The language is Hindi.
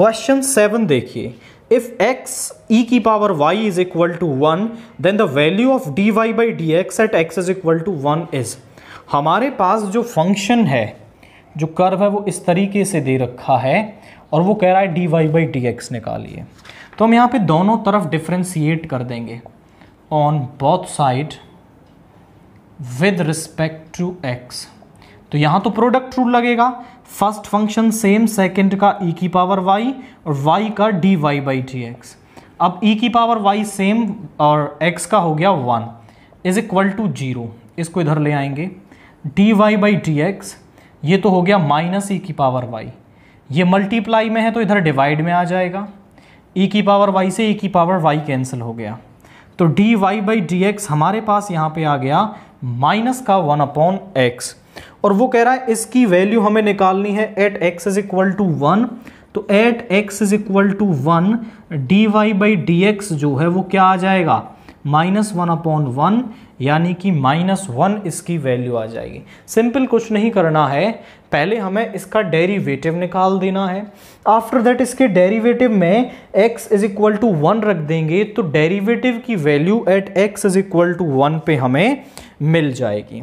क्वेश्चन सेवन देखिए इफ x e की power y is equal to one then the value of dy d x at x is equal to one is हमारे पास जो फंक्शन है जो कर्व है वो इस तरीके से दे रखा है और वो कह रहा है d y by d x निकालिए तो हम यहाँ पे दोनों तरफ डिफ्रेंसीट कर देंगे on both side with respect to x तो यहाँ तो प्रोडक्ट रूल लगेगा फर्स्ट फंक्शन सेम सेकंड का e की पावर y और y का d y by d x अब e की पावर y सेम और x का हो गया one is equal to zero इसको इधर ले आएंगे d y by d x ये तो हो गया माइनस ई e की पावर वाई ये मल्टीप्लाई में है तो इधर डिवाइड में आ जाएगा ई e की पावर वाई से ई e की पावर वाई कैंसिल हो गया तो d y by d x हमारे पास यहाँ पे आ गया माइनस का वन अपॉन एक्स और वो कह रहा है इसकी वैल्यू हमें निकालनी है at x is equal to one तो at x is equal to one d y by d x जो है वो क्या आ जाएगा माइनस वन अपॉन वन यानी कि माइनस वन इसकी वैल्यू आ जाएगी सिंपल कुछ नहीं करना है पहले हमें इसका डेरिवेटिव निकाल देना है आफ्टर दैट इसके डेरिवेटिव में x is equal to one रख देंगे तो डेरिवेटिव की value at x is equal to one पे हमें मिल जाएगी